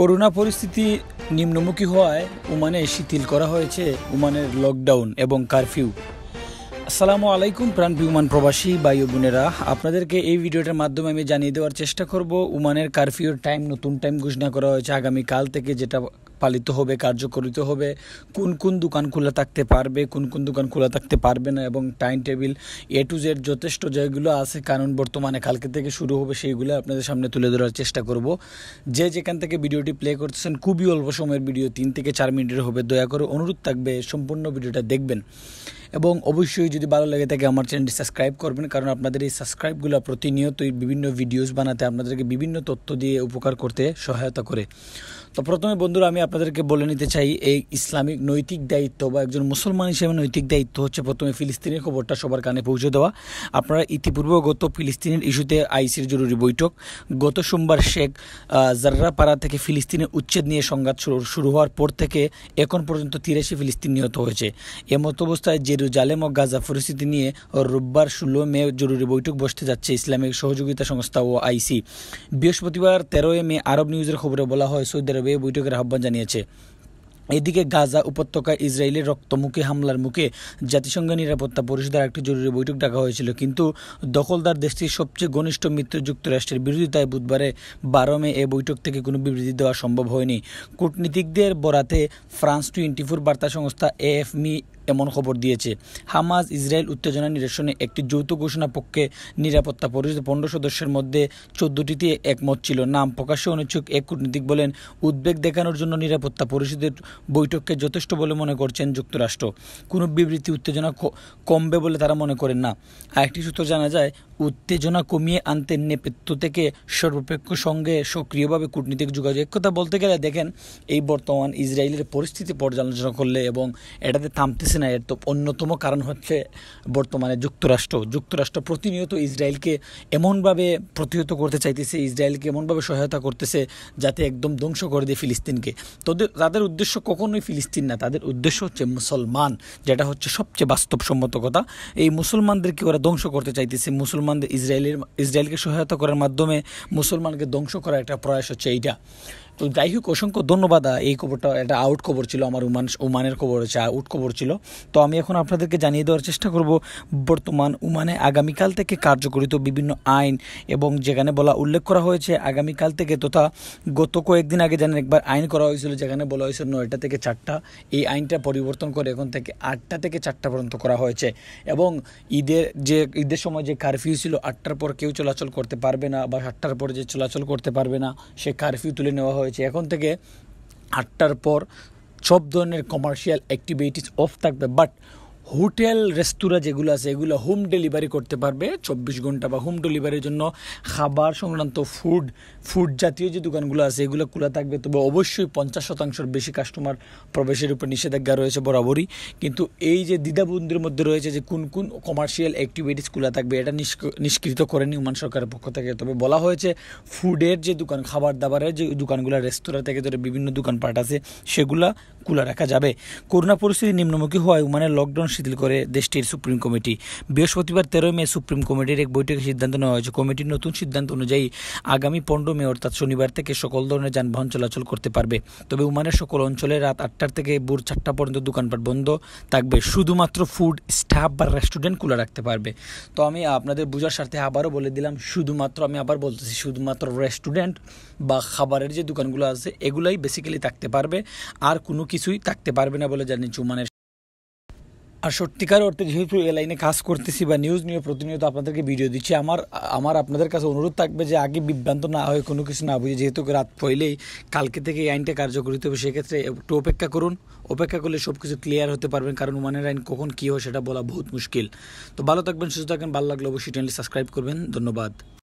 corona পরিস্থিতি নিম্নমুখী হওয়ায় ওমানে শিথিল করা হয়েছে ওমানের লকডাউন এবং কারফিউ আসসালামু আলাইকুম প্রাণ বিমান প্রবাসী বায়ু বোনেরা আপনাদেরকে এই ভিডিওটার মাধ্যমে আমি জানিয়ে দেওয়ার চেষ্টা করব ওমানের কারফিউর টাইম নতুন টাইম ঘোষণা করা হয়েছে আগামীকাল থেকে যেটা পালিত হবে কার্যকরিত হবে কোন কোন দোকান খোলা থাকতে পারবে কোন কোন দোকান খোলা থাকতে পারবে না এবং time table A to Z যথেষ্ট যেগুলো আছে কারণ বর্তমানে কালকে থেকে শুরু হবে সেইগুলো আপনাদের সামনে তুলে ধরার চেষ্টা করব যে যেখান থেকে ভিডিওটি প্লে করতেছেন খুবই অল্প সময়ের ভিডিও তিন থেকে চার মিনিটের হবে দয়া করে অনুরোধ থাকবে সম্পূর্ণ ভিডিওটা দেখবেন এবং অবশ্যই যদি ভালো লাগে থাকে আমার চ্যানেলটি সাবস্ক্রাইব করবেন কারণ আপনাদের এই সাবস্ক্রাইবগুলো প্রতিনিয়তই বিভিন্ন ভিডিওস বানাতে আপনাদেরকে বিভিন্ন তথ্য দিয়ে উপকার করতে সহায়তা করে তো প্রথমে বন্ধুরা আমি আপনাদেরকে বলে নিতে চাই এই ইসলামিক নৈতিক দায়িত্ব বা একজন মুসলমান হিসেবে নৈতিক দায়িত্ব হচ্ছে প্রথমে ফিলিস্তিনের খবরটা সবার কানে পৌঁছে দেওয়া আপনারা ইতিপূর্বে গত ফিলিস্তিনের ইস্যুতে আইসির জরুরি বৈঠক গত সোমবার শেখ জার্রাপাড়া থেকে ফিলিস্তিনের উচ্ছেদ নিয়ে সংঘাত শুরু হওয়ার পর থেকে এখন পর্যন্ত তিরাশি ফিলিস্তিন নিহত হয়েছে এমত অবস্থায় যে হিন্দু জালেম ও গাজা পরিস্থিতি নিয়ে রোববার ষোলো মে জরুরি বৈঠক বসতে যাচ্ছে ইসলামিক সহযোগিতা সংস্থা ও আইসি বৃহস্পতিবার তেরোই মে আরব নিউজের খবরে বলা হয় সৌদি আরবে বৈঠকের আহ্বান জানিয়েছে এদিকে গাজা উপত্যকায় ইসরায়েলের রক্তমুখী হামলার মুখে জাতিসংঘের নিরাপত্তা পরিষদের একটি জরুরি বৈঠক ডাকা হয়েছিল কিন্তু দখলদার দেশটির সবচেয়ে ঘনিষ্ঠ মিত্র যুক্তরাষ্ট্রের বিরোধিতায় বুধবারে বারো মে এ বৈঠক থেকে কোনো বিবৃতি দেওয়া সম্ভব হয়নি কূটনীতিকদের বরাতে ফ্রান্স টোয়েন্টি ফোর বার্তা সংস্থা এএফমি এমন খবর দিয়েছে হামাজ ইসরায়েল উত্তেজনা নিরসনে একটি যৌথ ঘোষণা পক্ষে নিরাপত্তা পরিষদ পনেরো সদস্যের মধ্যে চোদ্দটিতে একমত ছিল নাম প্রকাশে অনিচ্ছুক এক কূটনীতিক বলেন উদ্বেগ দেখানোর জন্য নিরাপত্তা পরিষদের বৈঠককে যথেষ্ট বলে মনে করছেন যুক্তরাষ্ট্র কোনো বিবৃতি উত্তেজনা কমবে বলে তারা মনে করেন না আরেকটি সূত্র জানা যায় উত্তেজনা কমিয়ে আনতে নেপথ্য থেকে সর্বপেক্ষ সঙ্গে সক্রিয়ভাবে কূটনীতিক যোগাযোগ এক কথা বলতে গেলে দেখেন এই বর্তমান ইসরায়েলের পরিস্থিতি পর্যালোচনা করলে এবং এটাতে থামতে হয়েছে না এর তো অন্যতম কারণ হচ্ছে বর্তমানে যুক্তরাষ্ট্র যুক্তরাষ্ট্র প্রতিনিয়ত ইসরায়েলকে এমনভাবে প্রতিহত করতে চাইতেছে ইসরায়েলকে এমনভাবে সহায়তা করতেছে যাতে একদম ধ্বংস করে দেয় ফিলিস্তিনকে তোদের তাদের উদ্দেশ্য কখনোই ফিলিস্তিন না তাদের উদ্দেশ্য হচ্ছে মুসলমান যেটা হচ্ছে সবচেয়ে বাস্তবসম্মত কথা এই মুসলমানদেরকে ওরা ধ্বংস করতে চাইতেছে মুসলমানদের ইসরায়েলের ইসরায়েলকে সহায়তা করার মাধ্যমে মুসলমানকে ধ্বংস করার একটা প্রয়াস হচ্ছে এইটা তো যাই হোক অসংখ্য ধন্যবাদ এই খবরটা একটা আউট খবর ছিল আমার উমান উমানের খবর হচ্ছে আউট খবর ছিল তো আমি এখন আপনাদেরকে জানিয়ে দেওয়ার চেষ্টা করব বর্তমান উমানে আগামীকাল থেকে কার্যকরিত বিভিন্ন আইন এবং যেখানে বলা উল্লেখ করা হয়েছে আগামীকাল থেকে তথা গত কয়েকদিন আগে জানেন একবার আইন করা হয়েছিল যেখানে বলা হয়েছিল নয়টা থেকে চারটা এই আইনটা পরিবর্তন করে এখন থেকে আটটা থেকে চারটা পর্যন্ত করা হয়েছে এবং ঈদের যে ঈদের সময় যে কারফিউ ছিল আটটার পর কেউ চলাচল করতে পারবে না বা সাতটার পর যে চলাচল করতে পারবে না সে কারফিউ তুলে নেওয়া হয় হয়েছে এখন থেকে আটটার পর সব ধরনের কমার্শিয়াল অ্যাক্টিভিটিস অফ থাকবে বাট হোটেল রেস্তোরাঁ যেগুলো আছে এগুলো হোম ডেলিভারি করতে পারবে চব্বিশ ঘন্টা বা হোম ডেলিভারির জন্য খাবার সংক্রান্ত ফুড ফুড জাতীয় যে দোকানগুলো আছে এগুলো খোলা থাকবে তবে অবশ্যই পঞ্চাশ শতাংশের বেশি কাস্টমার প্রবেশের উপর নিষেধাজ্ঞা রয়েছে বরাবরই কিন্তু এই যে দ্বিধাবন্ধের মধ্যে রয়েছে যে কোন কোন কমার্শিয়াল অ্যাক্টিভিটিস খোলা থাকবে এটা নিষ্কৃত করেন নিউমান সরকারের পক্ষ থেকে তবে বলা হয়েছে ফুডের যে দোকান খাবার দাবারের যে দোকানগুলো রেস্তোরাঁ থেকে ধরে বিভিন্ন দোকানপাট আছে সেগুলো খোলা রাখা যাবে করোনা পরিস্থিতি নিম্নমুখী হওয়ায় মানে লকডাউন শিথিল করে দেশটির সুপ্রিম কমিটি বৃহস্পতিবার তেরোই মে সুপ্রিম কমিটির এক বৈঠকে সিদ্ধান্ত নেওয়া হয়েছে কমিটির নতুন সিদ্ধান্ত অনুযায়ী আগামী পনেরো মে অর্থাৎ শনিবার থেকে সকল ধরনের যানবাহন চলাচল করতে পারবে তবে উমানের সকল অঞ্চলে রাত আটটার থেকে ভোর চারটা পর্যন্ত দোকানপাট বন্ধ থাকবে শুধুমাত্র ফুড স্টাফ বা রেস্টুরেন্ট খোলা রাখতে পারবে তো আমি আপনাদের বোঝার স্বার্থে আবারও বলে দিলাম শুধুমাত্র আমি আবার বলতেছি শুধুমাত্র রেস্টুরেন্ট বা খাবারের যে দোকানগুলো আছে এগুলাই বেসিক্যালি থাকতে পারবে আর কোনো কিছুই থাকতে পারবে না বলে জানি উমানের আর সত্যিকার অর্থে যেহেতু এ লাইনে কাজ করতেছি বা নিউজ নিয়ে প্রতিনিয়ত আপনাদেরকে ভিডিও দিচ্ছি আমার আমার আপনাদের কাছে অনুরোধ থাকবে যে আগে বিভ্রান্ত না হয়ে কোনো কিছু না বুঝে যেহেতু রাত পড়লেই কালকে থেকে এই আইনটা কার্যকরী হবে সেক্ষেত্রে একটু অপেক্ষা করুন অপেক্ষা করলে সব কিছু ক্লিয়ার হতে পারবেন কারণ উমানের আইন কখন কী হয় সেটা বলা বহুত মুশকিল তো ভালো থাকবেন সুস্থ থাকবেন ভালো লাগলে অবশ্যই চ্যানেলটি সাবস্ক্রাইব করবেন ধন্যবাদ